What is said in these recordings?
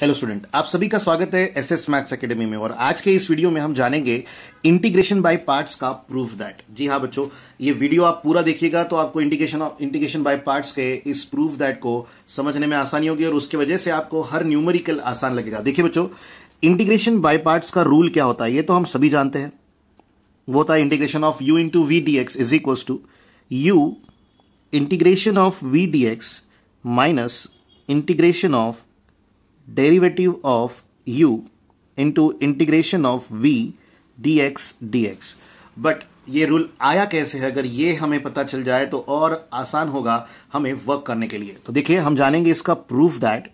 hello student आप सभी का स्वागत है एस एस मैथ्स अकेडमी में और आज के इस वीडियो में हम जानेंगे इंटीग्रेशन बाय पार्ट्स का प्रूफ दैट जी हाँ बच्चों ये वीडियो आप पूरा देखिएगा तो आपको इंटीग्रेशन इंटीग्रेशन बाय पार्ट्स के इस प्रूफ दैट को समझने में आसानी होगी और उसकी वजह से आपको हर न्यूमरिकल आसान लगेगा देखिए बच्चों इंटीग्रेशन बाय पार्ट्स का रूल क्या होता है ये तो हम सभी जानते हैं वो होता है integration of u into v d x is equals to u integration of v d x minus integration of derivative of u into integration of v dx dx but ये रूल आया कैसे है अगर ये हमें पता चल जाए तो और आसान होगा हमें वर्क करने के लिए तो देखिए हम जानेंगे इसका प्रूफ दैट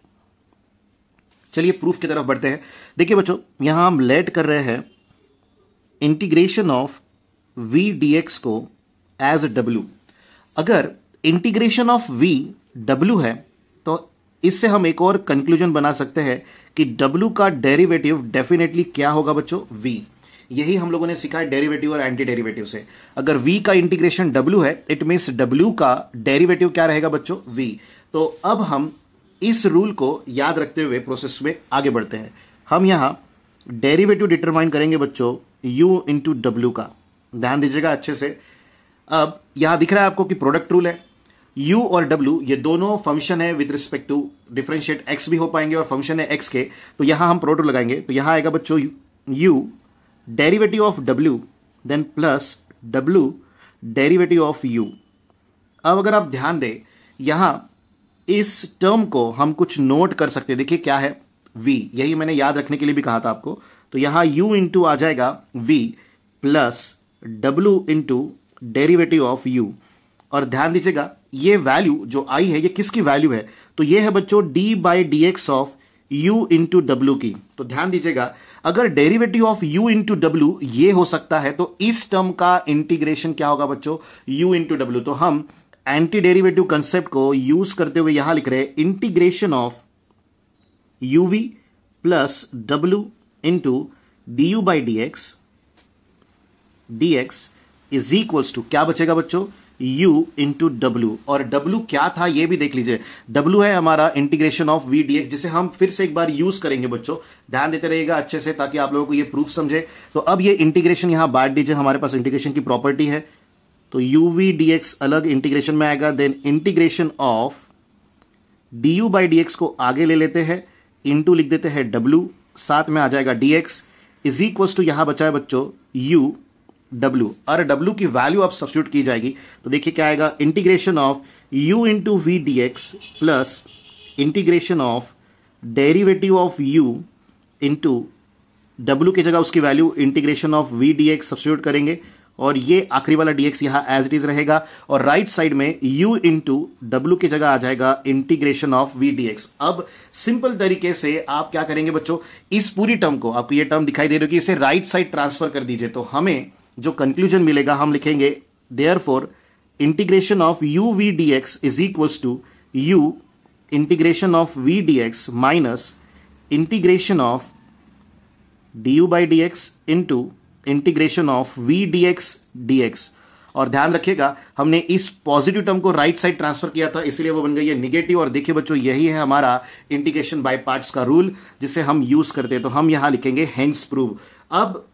चलिए प्रूफ की तरफ बढ़ते हैं देखिए बच्चों यहां हम लेट कर रहे हैं integration of v d x को एज डब्ल्यू अगर इंटीग्रेशन ऑफ वी डब्ल्यू है इससे हम एक और कंक्लूजन बना सकते हैं कि W का डेरिवेटिव डेफिनेटली क्या होगा बच्चों V यही हम लोगों ने सीखा है डेरिवेटिव और एंटी डेरिवेटिव से अगर V का इंटीग्रेशन W है इट मीन्स W का डेरिवेटिव क्या रहेगा बच्चों V तो अब हम इस रूल को याद रखते हुए प्रोसेस में आगे बढ़ते हैं हम यहां डेरिवेटिव डिटरमाइन करेंगे बच्चों यू इंटू डब्ल्यू का ध्यान दीजिएगा अच्छे से अब यहां दिख रहा है आपको कि प्रोडक्ट रूल है यू और डब्ल्यू ये दोनों फंक्शन है with respect to differentiate x भी हो पाएंगे और फंक्शन है एक्स के तो यहां हम प्रोडक्ट लगाएंगे तो यहां आएगा बच्चों U derivative of W then plus W derivative of U अब अगर आप ध्यान दें यहां इस टर्म को हम कुछ नोट कर सकते हैं देखिए क्या है v यही मैंने याद रखने के लिए भी कहा था आपको तो यहां u इंटू आ जाएगा v प्लस डब्ल्यू इंटू डेरिवेटिव ऑफ यू और ध्यान दीजिएगा ये वैल्यू जो आई है ये किसकी वैल्यू है तो ये है बच्चों d by d x of u into डब्ल्यू की तो ध्यान दीजिएगा अगर डेरिवेटिव ऑफ u इंटू डब्ल्यू ये हो सकता है तो इस टर्म का इंटीग्रेशन क्या होगा बच्चों यू इंटू डब्ल्यू तो हम एंटी डेरिवेटिव कंसेप्ट को यूज करते हुए यहां लिख रहे हैं integration of u v plus डब्ल्यू into d u by d x d x is equals to क्या बचेगा बच्चों u इंटू डब्ल्यू और w क्या था ये भी देख लीजिए w है हमारा इंटीग्रेशन ऑफ वी डी जिसे हम फिर से एक बार यूज करेंगे बच्चों ध्यान देते रहिएगा अच्छे से ताकि आप लोगों को ये प्रूफ समझे तो अब ये इंटीग्रेशन यहां बांट दीजिए हमारे पास इंटीग्रेशन की प्रॉपर्टी है तो यू वी डी एक्स अलग इंटीग्रेशन में आएगा then integration of d u by d x को आगे ले लेते हैं इंटू लिख देते हैं डब्ल्यू साथ में आ जाएगा d x is equal to यहां बचाए बच्चों यू डब्ल्यू और डब्ल्यू की वैल्यू आप सब्सिट्यूट की जाएगी तो देखिए क्या आएगा integration of u into v d x plus integration of derivative of u into डब्ल्यू की जगह उसकी value integration of v d x substitute करेंगे और ये आखिरी वाला डीएक्स यहां एज इट इज रहेगा और राइट right साइड में यू इंटू डब्ल्यू की जगह आ जाएगा इंटीग्रेशन ऑफ वी डीएक्स अब सिंपल तरीके से आप क्या करेंगे बच्चों इस पूरी टर्म को आपको ये टर्म दिखाई दे रही है इसे राइट साइड ट्रांसफर कर दीजिए तो हमें जो कंक्लूजन मिलेगा हम लिखेंगे therefore integration of u v d x is equal to u integration of v d x minus integration of d u by d x into integration of v d x d x और ध्यान रखिएगा हमने इस positive term को right side transfer किया था इसलिए वो बन गई है निगेटिव और देखिए बच्चों यही है हमारा इंटीग्रेशन बाय पार्ट्स का रूल जिसे हम यूज करते हैं तो हम यहां लिखेंगे हैंस प्रूव अब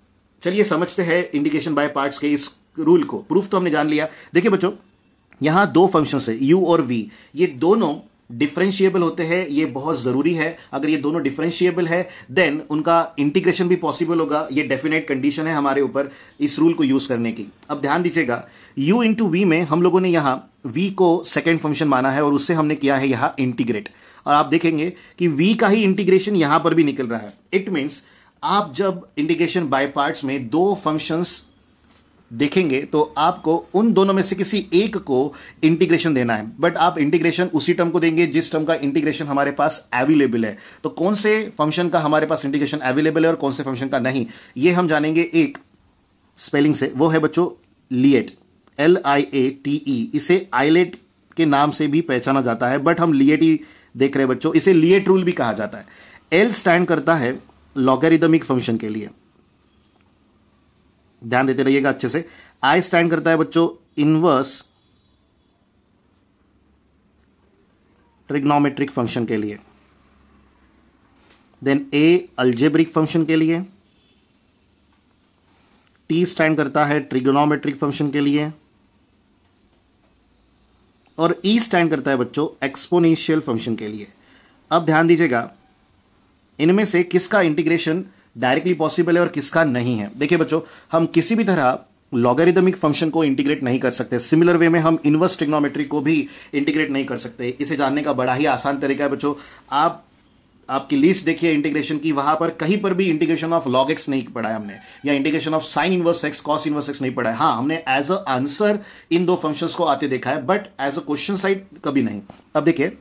चलिए समझते हैं इंडिकेशन बाय पार्ट्स के इस रूल को प्रूफ तो हमने जान लिया देखिए बच्चों यहां दो फंक्शन है यू और वी ये दोनों डिफरेंशिएबल होते हैं ये बहुत जरूरी है अगर ये दोनों डिफरेंशिएबल है देन उनका इंटीग्रेशन भी पॉसिबल होगा ये डेफिनेट कंडीशन है हमारे ऊपर इस रूल को यूज करने की अब ध्यान दीजिएगा u इंटू वी में हम लोगों ने यहां v को सेकेंड फंक्शन माना है और उससे हमने किया है यहां इंटीग्रेट और आप देखेंगे कि v का ही इंटीग्रेशन यहां पर भी निकल रहा है इट मीन्स आप जब इंडिकेशन बाय पार्ट्स में दो फंक्शंस देखेंगे तो आपको उन दोनों में से किसी एक को इंटीग्रेशन देना है बट आप इंटीग्रेशन उसी टर्म को देंगे जिस टर्म का इंटीग्रेशन हमारे पास अवेलेबल है तो कौन से फंक्शन का हमारे पास इंटीग्रेशन अवेलेबल है और कौन से फंक्शन का नहीं ये हम जानेंगे एक स्पेलिंग से वो है बच्चों लिएट L I A T E इसे आईलेट के नाम से भी पहचाना जाता है बट हम लिएट ही देख रहे बच्चों इसे लिएट रूल भी कहा जाता है एल स्टैंड करता है लॉगेरिदमिक फंक्शन के लिए ध्यान देते रहिएगा अच्छे से आई स्टैंड करता है बच्चों इनवर्स ट्रिग्नोमेट्रिक फंक्शन के लिए देन ए अल्जेब्रिक फंक्शन के लिए टी स्टैंड करता है ट्रिग्नोमेट्रिक फंक्शन के लिए और ई e स्टैंड करता है बच्चों एक्सपोनेंशियल फंक्शन के लिए अब ध्यान दीजिएगा इनमें से किसका इंटीग्रेशन डायरेक्टली पॉसिबल है और किसका नहीं है देखिए बच्चों हम किसी भी तरह लॉगरिदमिक फंक्शन को इंटीग्रेट नहीं कर सकते सिमिलर वे में हम इनवर्स टिग्नोमेट्री को भी इंटीग्रेट नहीं कर सकते इसे जानने का बड़ा ही आसान तरीका है बच्चों आप आपकी लिस्ट देखिए इंटीग्रेशन की वहां पर कहीं पर भी इंटीग्रेशन ऑफ लॉग एक्स नहीं पढ़ा है हमने या integration of sine inverse x cos inverse x नहीं पढ़ा है हाँ हमने एज अ आंसर इन दो फंक्शंस को आते देखा है but as a question side कभी नहीं अब देखिए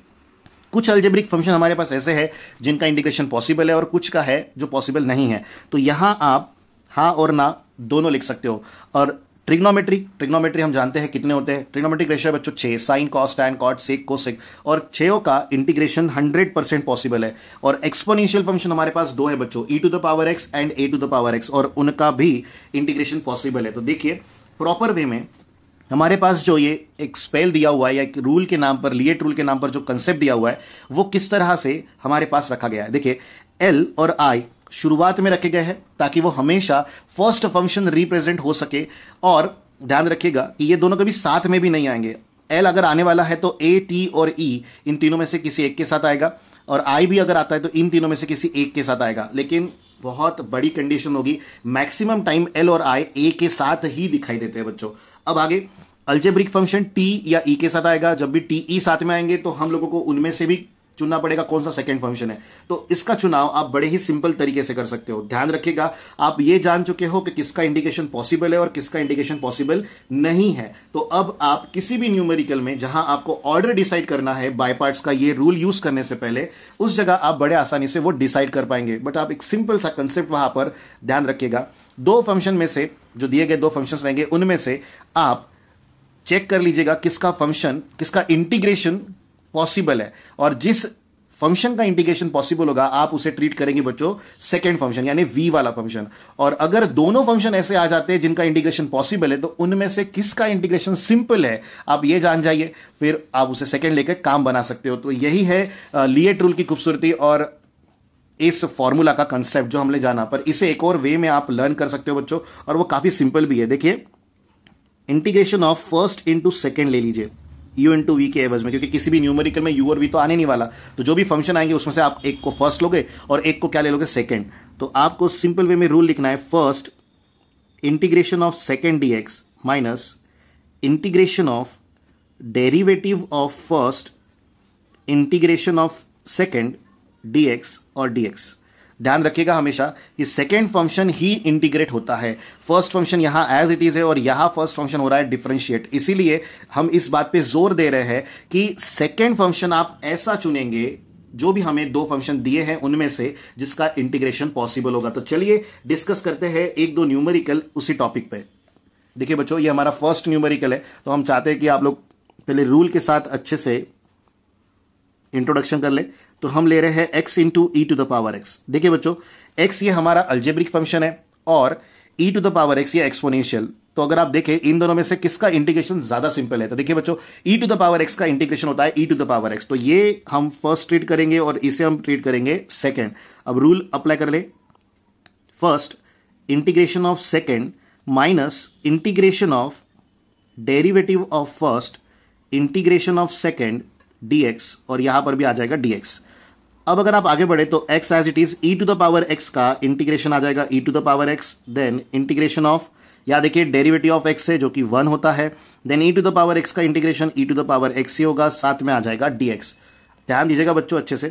कुछ अल्जेब्रिक फंक्शन हमारे पास ऐसे है जिनका इंडिकेशन पॉसिबल है और कुछ का है जो पॉसिबल नहीं है तो यहां आप हा और ना दोनों लिख सकते हो और ट्रिग्नोमेट्री ट्रिग्नोमेट्री हम जानते हैं कितने होते हैं ट्रिग्नोमेट्रिक रेशियो बच्चों छे साइन कॉस टैन कॉट को सिक और छो का इंटीग्रेशन हंड्रेड परसेंट पॉसिबल है और एक्सपोनेंशियल फंक्शन हमारे पास दो है बच्चों e to the power x and a to the power x और उनका भी इंटीग्रेशन पॉसिबल है तो देखिए प्रॉपर वे में हमारे पास जो ये एक स्पेल दिया हुआ है या एक रूल के नाम पर लिएट रूल के नाम पर जो कंसेप्ट दिया हुआ है वो किस तरह से हमारे पास रखा गया है देखिए एल और आई शुरुआत में रखे गए हैं ताकि वो हमेशा फर्स्ट फंक्शन रिप्रेजेंट हो सके और ध्यान रखिएगा कि ये दोनों कभी साथ में भी नहीं आएंगे एल अगर आने वाला है तो ए टी और ई e, इन तीनों में से किसी एक के साथ आएगा और आई भी अगर आता है तो इन तीनों में से किसी एक के साथ आएगा लेकिन बहुत बड़ी कंडीशन होगी मैक्सिमम टाइम एल और आई ए के साथ ही दिखाई देते हैं बच्चों अब आगे अल्जेब्रिक फंक्शन टी या ई e के साथ आएगा जब भी टी ई e साथ में आएंगे तो हम लोगों को उनमें से भी चुनना पड़ेगा कौन सा सेकंड फंक्शन है तो इसका चुनाव आप बड़े ही सिंपल तरीके से कर सकते हो ध्यान रखिएगा आप ये जान चुके हो कि किसका इंडिकेशन पॉसिबल है और किसका इंडिकेशन पॉसिबल नहीं है तो अब आप किसी भी न्यूमेरिकल में जहां आपको ऑर्डर डिसाइड करना है बाय पार्ट्स का ये रूल यूज करने से पहले उस जगह आप बड़े आसानी से वो डिसाइड कर पाएंगे बट आप एक सिंपल सा कंसेप्ट वहां पर ध्यान रखिएगा दो फंक्शन में से जो दिए गए दो फंक्शन रहेंगे उनमें से आप चेक कर लीजिएगा किसका फंक्शन किसका इंटीग्रेशन पॉसिबल है और जिस फंक्शन का इंटीग्रेशन पॉसिबल होगा आप उसे ट्रीट करेंगे बच्चों सेकेंड फंक्शन यानी वी वाला फंक्शन और अगर दोनों फंक्शन ऐसे आ जाते हैं जिनका इंटीग्रेशन पॉसिबल है तो उनमें से किसका इंटीग्रेशन सिंपल है आप ये जान जाइए फिर आप उसे सेकेंड लेकर काम बना सकते हो तो यही है लिएट रूल की खूबसूरती और इस फॉर्मूला का कंसेप्ट जो हमने जाना पर इसे एक और वे में आप लर्न कर सकते हो बच्चों और वो काफी सिंपल भी है देखिए integration of first into second ले लीजिए U इंटू वी के एवज में क्योंकि किसी भी न्यूमेरिकल में U और V तो आने नहीं वाला तो जो भी फंक्शन आएंगे उसमें से आप एक को फर्स्ट लोगे और एक को क्या ले लोगे सेकेंड तो आपको सिंपल वे में रूल लिखना है first integration of second d x minus integration of derivative of first integration of second dx और dx ध्यान रखिएगा हमेशा कि सेकेंड फंक्शन ही इंटीग्रेट होता है फर्स्ट फंक्शन यहां एज इट इज है और यहां फर्स्ट फंक्शन हो रहा है डिफ्रेंशिएट इसीलिए हम इस बात पे जोर दे रहे हैं कि सेकेंड फंक्शन आप ऐसा चुनेंगे जो भी हमें दो फंक्शन दिए हैं उनमें से जिसका इंटीग्रेशन पॉसिबल होगा तो चलिए डिस्कस करते हैं एक दो न्यूमेरिकल उसी टॉपिक पे देखिए बच्चों ये हमारा फर्स्ट न्यूमेरिकल है तो हम चाहते हैं कि आप लोग पहले रूल के साथ अच्छे से इंट्रोडक्शन कर ले तो हम ले रहे हैं x into e to the power x देखिए बच्चों एक्स ये हमारा अल्जेब्रिक फंक्शन है और e to the power x ये एक्सपोनेंशियल तो अगर आप देखें इन दोनों में से किसका इंटीग्रेशन ज्यादा सिंपल है तो देखिए बच्चों e to the power x का इंटीग्रेशन होता है e to the power x तो ये हम फर्स्ट ट्रीट करेंगे और इसे हम ट्रीट करेंगे सेकेंड अब रूल अप्लाई कर ले first integration of second minus integration of derivative of first integration of second dx और यहां पर भी आ जाएगा डीएक्स अब अगर आप आगे बढ़े तो x as it is e to the power x का इंटीग्रेशन आ जाएगा e to the power x then integration of या देखिए डेरिवेटिव ऑफ एक्स है जो कि वन होता है then e to the power x का integration e to the power x ही होगा साथ में आ जाएगा dx ध्यान दीजिएगा बच्चों अच्छे से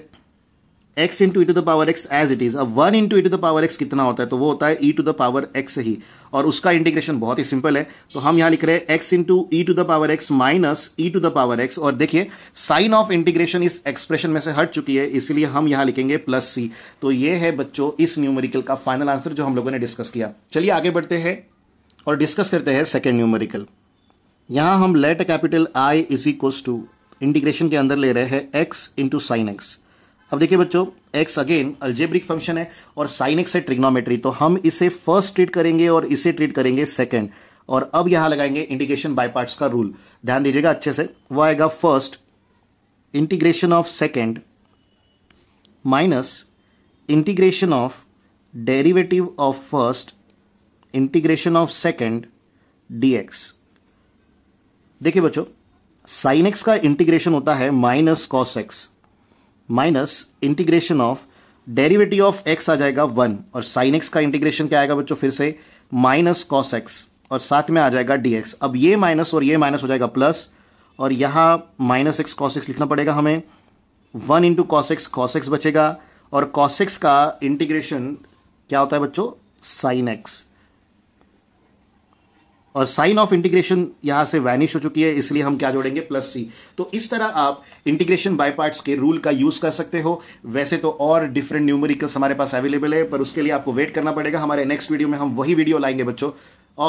x into e to the power x as it is अब one into e to the power x कितना होता है तो वो होता है e to the power x ही और उसका इंटीग्रेशन बहुत ही सिंपल है तो हम यहां लिख रहे हैं x into e to the power x minus e to the power x और देखिए साइन ऑफ इंटीग्रेशन इस एक्सप्रेशन में से हट चुकी है इसलिए हम यहां लिखेंगे प्लस सी तो ये है बच्चों इस न्यूमेरिकल का फाइनल आंसर जो हम लोगों ने डिस्कस किया चलिए आगे बढ़ते हैं और डिस्कस करते हैं सेकेंड न्यूमेरिकल यहां हम let capital I is equals to integration के अंदर ले रहे हैं एक्स इंटू साइन एक्स अब देखिए बच्चों एक्स अगेन अल्जेब्रिक फंक्शन है और साइन एक्स है ट्रिग्नोमेट्री तो हम इसे फर्स्ट ट्रीट करेंगे और इसे ट्रीट करेंगे सेकेंड और अब यहां लगाएंगे इंटीग्रेशन बाय पार्ट्स का रूल ध्यान दीजिएगा अच्छे से वह आएगा first integration of second minus integration of derivative of first integration of second dx देखिए बच्चों साइन एक्स का इंटीग्रेशन होता है minus cos x minus integration of derivative of x आ जाएगा वन और साइन एक्स का इंटीग्रेशन क्या आएगा बच्चों फिर से माइनस कॉस एक्स और साथ में आ जाएगा डीएक्स अब ये माइनस और ये माइनस हो जाएगा प्लस और यहां माइनस एक्स कॉस एक्स लिखना पड़ेगा हमें one into cos x cos x बचेगा और कॉस एक्स का इंटीग्रेशन क्या होता है बच्चों साइन एक्स और साइन ऑफ इंटीग्रेशन यहां से वैनिश हो चुकी है इसलिए हम क्या जोड़ेंगे प्लस सी तो इस तरह आप इंटीग्रेशन बाय पार्ट्स के रूल का यूज कर सकते हो वैसे तो और डिफरेंट न्यूमेरिकल्स हमारे पास अवेलेबल है पर उसके लिए आपको वेट करना पड़ेगा हमारे नेक्स्ट वीडियो में हम वही वीडियो लाएंगे बच्चों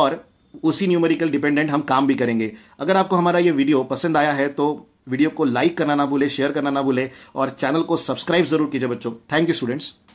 और उसी न्यूमेरिकल डिपेंडेंट हम काम भी करेंगे अगर आपको हमारा ये वीडियो पसंद आया है तो वीडियो को लाइक करना ना भूले शेयर करना ना भूले और चैनल को सब्सक्राइब जरूर कीजिए बच्चों थैंक यू स्टूडेंट्स